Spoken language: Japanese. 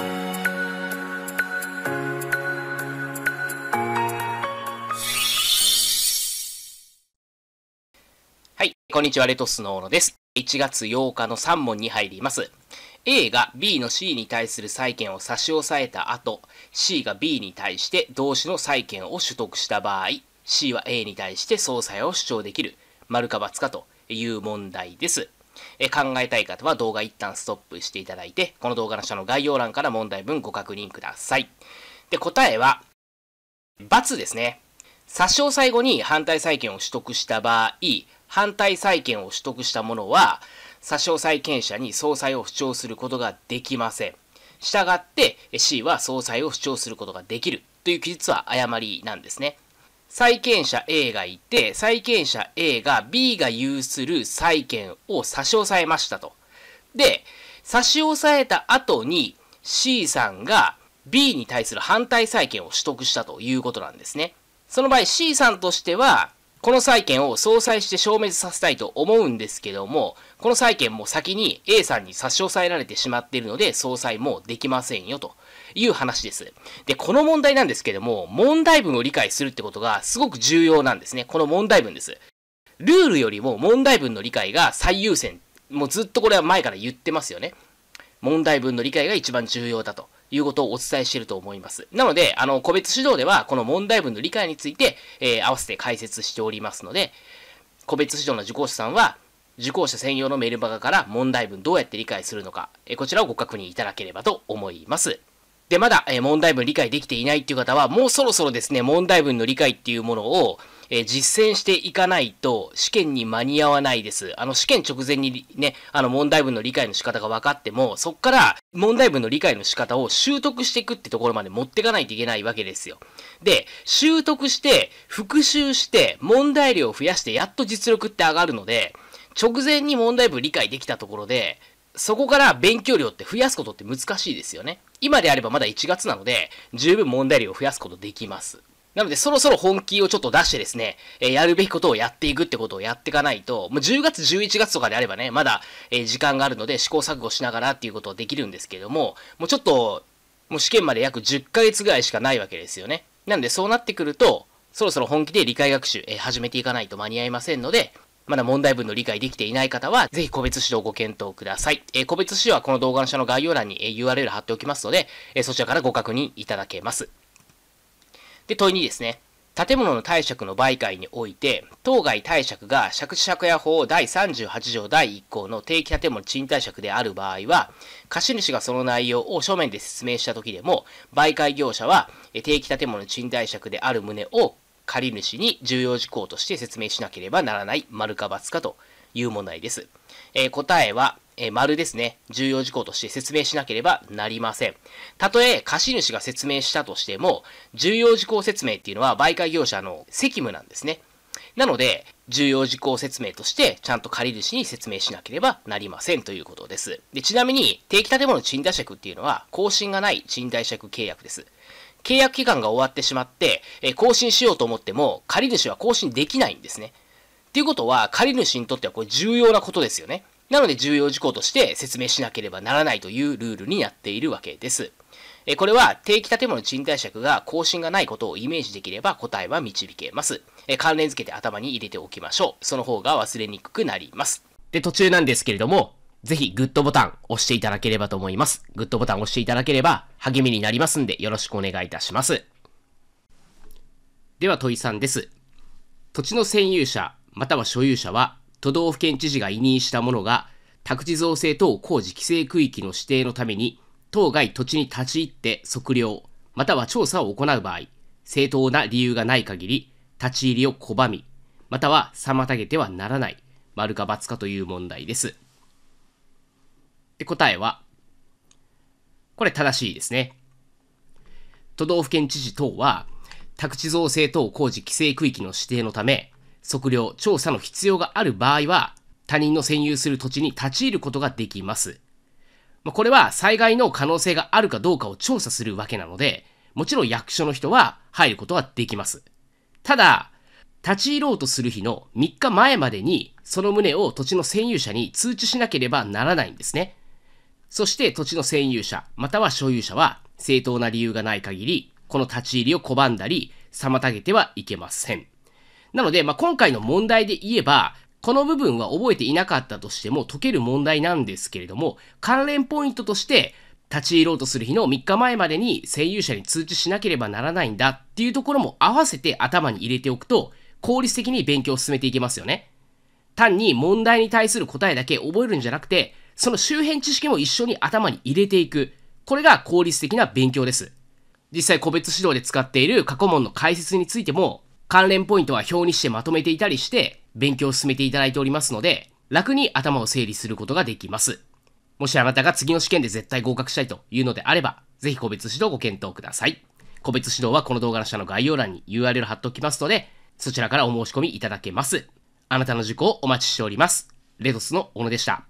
はい、こんにちは、レトスの小野です。1月8日の3問に入ります。A が B の C に対する債権を差し押さえた後、C が B に対して同種の債権を取得した場合、C は A に対して総裁を主張できる、丸か×かという問題です。え考えたい方は動画一旦ストップしていただいて、この動画の下の概要欄から問題文ご確認ください。で、答えは、×ですね。殺傷最後に反対債権を取得した場合、反対債権を取得した者は、押さ債権者に総裁を主張することができません。したがって C は総裁を主張することができるという記述は誤りなんですね。債権者 A がいて、債権者 A が B が有する債権を差し押さえましたと。で、差し押さえた後に C さんが B に対する反対債権を取得したということなんですね。その場合 C さんとしてはこの債権を相殺して消滅させたいと思うんですけども、この債権も先に A さんに差し押さえられてしまっているので、総裁もできませんよという話です。で、この問題なんですけども、問題文を理解するってことがすごく重要なんですね。この問題文です。ルールよりも問題文の理解が最優先。もうずっとこれは前から言ってますよね。問題文の理解が一番重要だと。いうことをお伝えしていると思います。なので、あの、個別指導では、この問題文の理解について、えー、合わせて解説しておりますので、個別指導の受講者さんは、受講者専用のメールマガから問題文どうやって理解するのか、えー、こちらをご確認いただければと思います。で、まだ、えー、問題文理解できていないっていう方は、もうそろそろですね、問題文の理解っていうものを、えー、実践していかないと試験に間に合わないです。あの試験直前にね、あの問題文の理解の仕方が分かっても、そこから問題文の理解の仕方を習得していくってところまで持ってかないといけないわけですよ。で、習得して、復習して、問題量を増やして、やっと実力って上がるので、直前に問題文理解できたところで、そこから勉強量って増やすことって難しいですよね。今であればまだ1月なので、十分問題量を増やすことできます。なので、そろそろ本気をちょっと出してですね、えやるべきことをやっていくってことをやっていかないと、もう10月、11月とかであればね、まだ、え時間があるので、試行錯誤しながらっていうことはできるんですけれども、もうちょっと、もう試験まで約10ヶ月ぐらいしかないわけですよね。なんで、そうなってくると、そろそろ本気で理解学習、え始めていかないと間に合いませんので、まだ問題文の理解できていない方は、ぜひ個別指導をご検討ください。えー、個別指導はこの動画の下の概要欄に、えー、URL 貼っておきますので、えー、そちらからご確認いただけます。で、問い2ですね。建物の貸借の媒介において、当該貸借が借地借家法第38条第1項の定期建物賃貸借である場合は、貸主がその内容を書面で説明した時でも、媒介業者は定期建物賃貸借である旨を借主に重要事項として説明しなければならない、丸か×かという問題です。えー、答えは、えー、丸ですね。重要事項として説明しなければなりません。たとえ貸主が説明したとしても、重要事項説明っていうのは売買業者の責務なんですね。なので、重要事項説明として、ちゃんと借り主に説明しなければなりませんということです。でちなみに、定期建物賃貸借っていうのは、更新がない賃貸借契約です。契約期間が終わってしまって、え更新しようと思っても、借り主は更新できないんですね。っていうことは、借り主にとってはこれ重要なことですよね。なので重要事項として説明しなければならないというルールになっているわけです。えこれは定期建物賃貸借が更新がないことをイメージできれば答えは導けます。え関連付けて頭に入れておきましょう。その方が忘れにくくなります。で、途中なんですけれども、ぜひグッドボタン押していただければと思います。グッドボタン押していただければ励みになりますんでよろしくお願いいたします。では問いさんです。土地の占有者または所有者は都道府県知事が委任した者が宅地造成等工事規制区域の指定のために当該土地に立ち入って測量または調査を行う場合正当な理由がない限り立ち入りを拒みまたは妨げてはならない丸か×かという問題です。で答えはこれ正しいですね。都道府県知事等は宅地造成等工事規制区域の指定のため測量、調査の必要がある場合は、他人の占有する土地に立ち入ることができます。まこれは災害の可能性があるかどうかを調査するわけなので、もちろん役所の人は入ることはできます。ただ、立ち入ろうとする日の3日前までに、その旨を土地の占有者に通知しなければならないんですね。そして土地の占有者、または所有者は、正当な理由がない限り、この立ち入りを拒んだり、妨げてはいけません。なので、まあ、今回の問題で言えば、この部分は覚えていなかったとしても解ける問題なんですけれども、関連ポイントとして、立ち入ろうとする日の3日前までに声優者に通知しなければならないんだっていうところも合わせて頭に入れておくと、効率的に勉強を進めていけますよね。単に問題に対する答えだけ覚えるんじゃなくて、その周辺知識も一緒に頭に入れていく。これが効率的な勉強です。実際個別指導で使っている過去問の解説についても、関連ポイントは表にしてまとめていたりして、勉強を進めていただいておりますので、楽に頭を整理することができます。もしあなたが次の試験で絶対合格したいというのであれば、ぜひ個別指導をご検討ください。個別指導はこの動画の下の概要欄に URL 貼っておきますので、そちらからお申し込みいただけます。あなたの受講をお待ちしております。レドスの小野でした。